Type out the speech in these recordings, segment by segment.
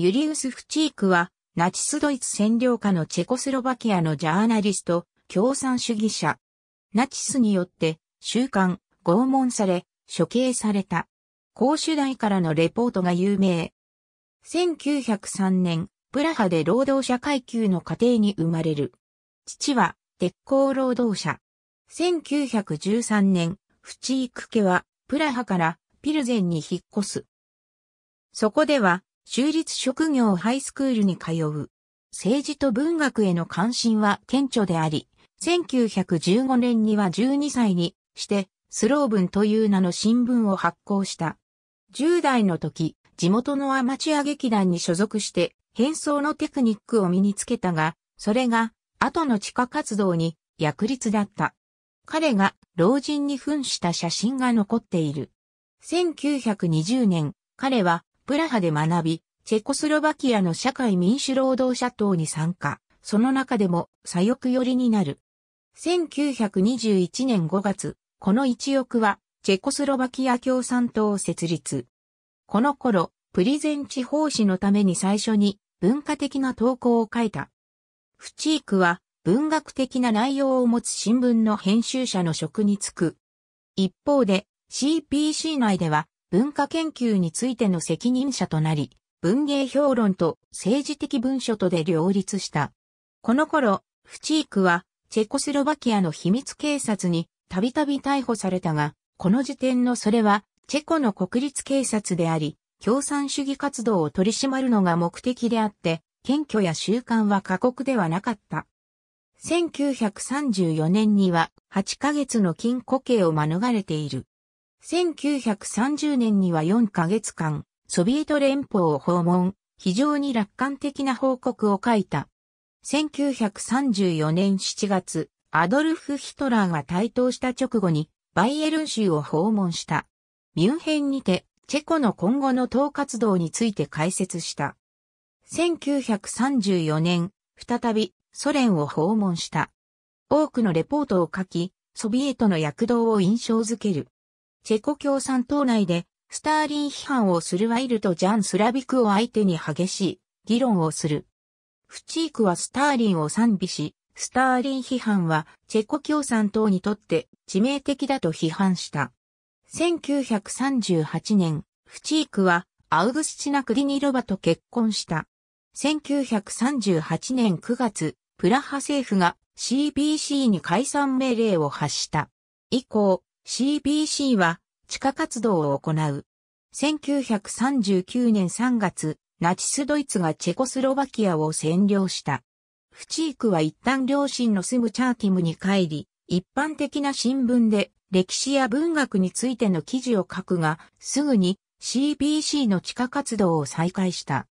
ユリウス・フチークは、ナチスドイツ占領下のチェコスロバキアのジャーナリスト、共産主義者。ナチスによって、習慣、拷問され、処刑された。公主代からのレポートが有名。1903年、プラハで労働者階級の家庭に生まれる。父は、鉄鋼労働者。1913年、フチーク家は、プラハからピルゼンに引っ越す。そこでは、州立職業ハイスクールに通う。政治と文学への関心は顕著であり、1915年には12歳にして、スローブンという名の新聞を発行した。10代の時、地元のアマチュア劇団に所属して、変装のテクニックを身につけたが、それが、後の地下活動に役立だった。彼が老人に扮した写真が残っている。1920年、彼はプラハで学び、チェコスロバキアの社会民主労働者党に参加、その中でも左翼寄りになる。1921年5月、この一翼は、チェコスロバキア共産党を設立。この頃、プリゼン地方紙のために最初に文化的な投稿を書いた。フチークは文学的な内容を持つ新聞の編集者の職に就く。一方で CPC 内では文化研究についての責任者となり、文芸評論と政治的文書とで両立した。この頃、フチークは、チェコスロバキアの秘密警察にたびたび逮捕されたが、この時点のそれは、チェコの国立警察であり、共産主義活動を取り締まるのが目的であって、謙虚や習慣は過酷ではなかった。1934年には8ヶ月の禁錮刑を免れている。1930年には4ヶ月間、ソビエト連邦を訪問、非常に楽観的な報告を書いた。1934年7月、アドルフ・ヒトラーが台頭した直後に、バイエルン州を訪問した。ミュンヘンにて、チェコの今後の党活動について解説した。1934年、再びソ連を訪問した。多くのレポートを書き、ソビエトの躍動を印象づける。チェコ共産党内で、スターリン批判をするワイルとジャン・スラビクを相手に激しい議論をする。フチークはスターリンを賛美し、スターリン批判はチェコ共産党にとって致命的だと批判した。1938年、フチークはアウグスチナ・クリニロバと結婚した。1938年9月、プラハ政府が CBC に解散命令を発した。以降、CBC は地下活動を行う。1939年3月、ナチスドイツがチェコスロバキアを占領した。フチークは一旦両親の住むチャーティムに帰り、一般的な新聞で歴史や文学についての記事を書くが、すぐに CBC の地下活動を再開した。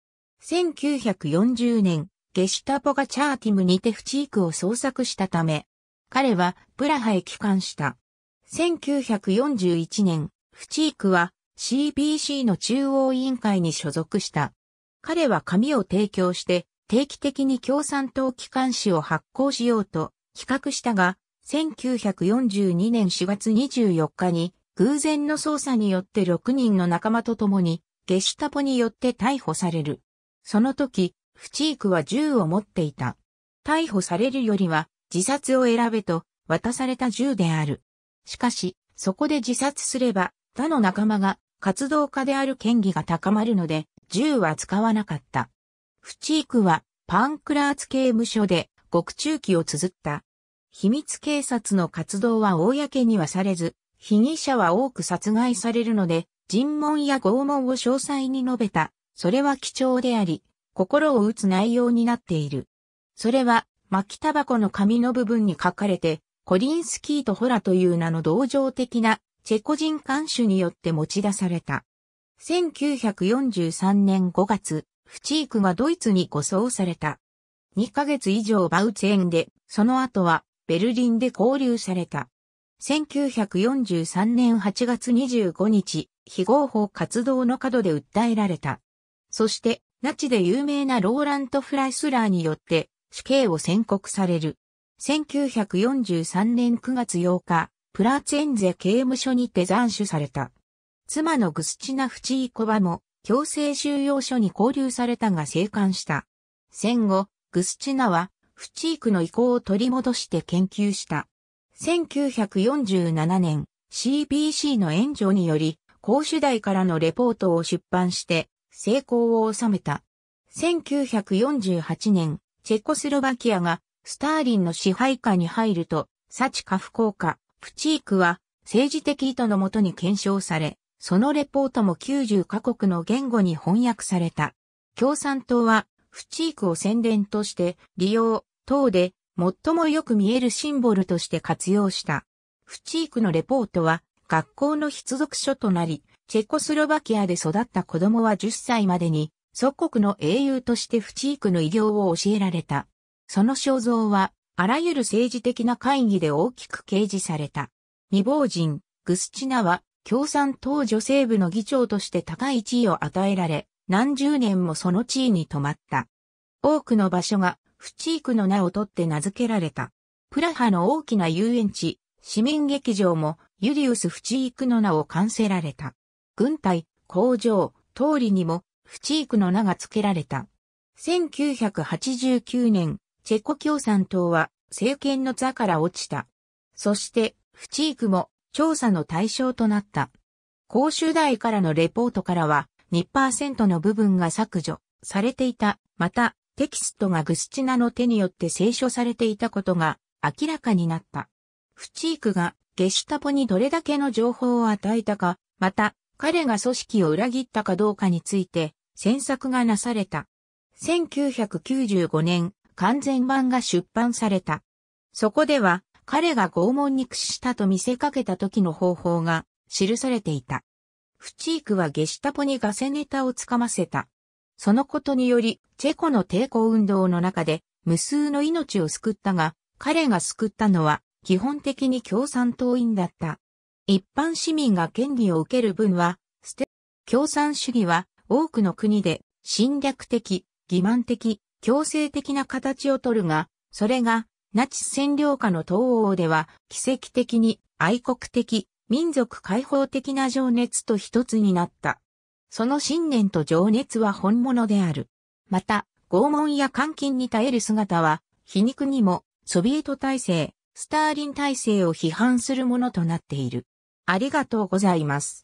1940年、ゲシュタポがチャーティムにてフチークを捜索したため、彼はプラハへ帰還した。1941年、フチークは CBC の中央委員会に所属した。彼は紙を提供して定期的に共産党機関紙を発行しようと企画したが、1942年4月24日に偶然の捜査によって6人の仲間と共にゲシュタポによって逮捕される。その時、フチークは銃を持っていた。逮捕されるよりは自殺を選べと渡された銃である。しかし、そこで自殺すれば、他の仲間が活動家である権威が高まるので、銃は使わなかった。フチークは、パンクラーツ刑務所で獄中期を綴った。秘密警察の活動は公にはされず、被疑者は多く殺害されるので、尋問や拷問を詳細に述べた。それは貴重であり、心を打つ内容になっている。それは、巻きタバコの紙の部分に書かれて、コリンスキーとホラという名の同情的なチェコ人監守によって持ち出された。1943年5月、フチークがドイツに護送された。2ヶ月以上バウツェンで、その後はベルリンで交流された。1943年8月25日、非合法活動の角で訴えられた。そして、ナチで有名なローラント・フライスラーによって死刑を宣告される。1943年9月8日、プラーツェンゼ刑務所にて斬首された。妻のグスチナ・フチーコバも強制収容所に拘留されたが生還した。戦後、グスチナはフチークの意向を取り戻して研究した。1947年、CBC の援助により、公主代からのレポートを出版して、成功を収めた。1948年、チェコスロバキアがスターリンの支配下に入ると、サチカ不幸か、プチークは政治的意図のもとに検証され、そのレポートも90カ国の言語に翻訳された。共産党は、フチークを宣伝として利用、等で最もよく見えるシンボルとして活用した。フチークのレポートは、学校の必読書となり、チェコスロバキアで育った子供は10歳までに、祖国の英雄としてフチークの偉業を教えられた。その肖像は、あらゆる政治的な会議で大きく掲示された。未亡人、グスチナは、共産党女性部の議長として高い地位を与えられ、何十年もその地位に止まった。多くの場所が、フチークの名を取って名付けられた。プラハの大きな遊園地、市民劇場も、ユリウス・フチークの名を冠せられた。軍隊、工場、通りにも、フチークの名が付けられた。1989年、チェコ共産党は政権の座から落ちた。そして、フチークも調査の対象となった。公衆台からのレポートからは2%の部分が削除されていた。また、テキストがグスチナの手によって清書されていたことが明らかになった。フチークがゲシュタポにどれだけの情報を与えたか、また彼が組織を裏切ったかどうかについて詮索がなされた。1995年、完全版が出版された。そこでは、彼が拷問に駆使したと見せかけた時の方法が記されていた。フチークはゲシタポにガセネタをつかませた。そのことにより、チェコの抵抗運動の中で無数の命を救ったが、彼が救ったのは基本的に共産党員だった。一般市民が権利を受ける分は、捨て、共産主義は多くの国で侵略的、欺瞞的、強制的な形をとるが、それがナチス占領下の東欧では奇跡的に愛国的、民族解放的な情熱と一つになった。その信念と情熱は本物である。また、拷問や監禁に耐える姿は、皮肉にもソビエト体制、スターリン体制を批判するものとなっている。ありがとうございます。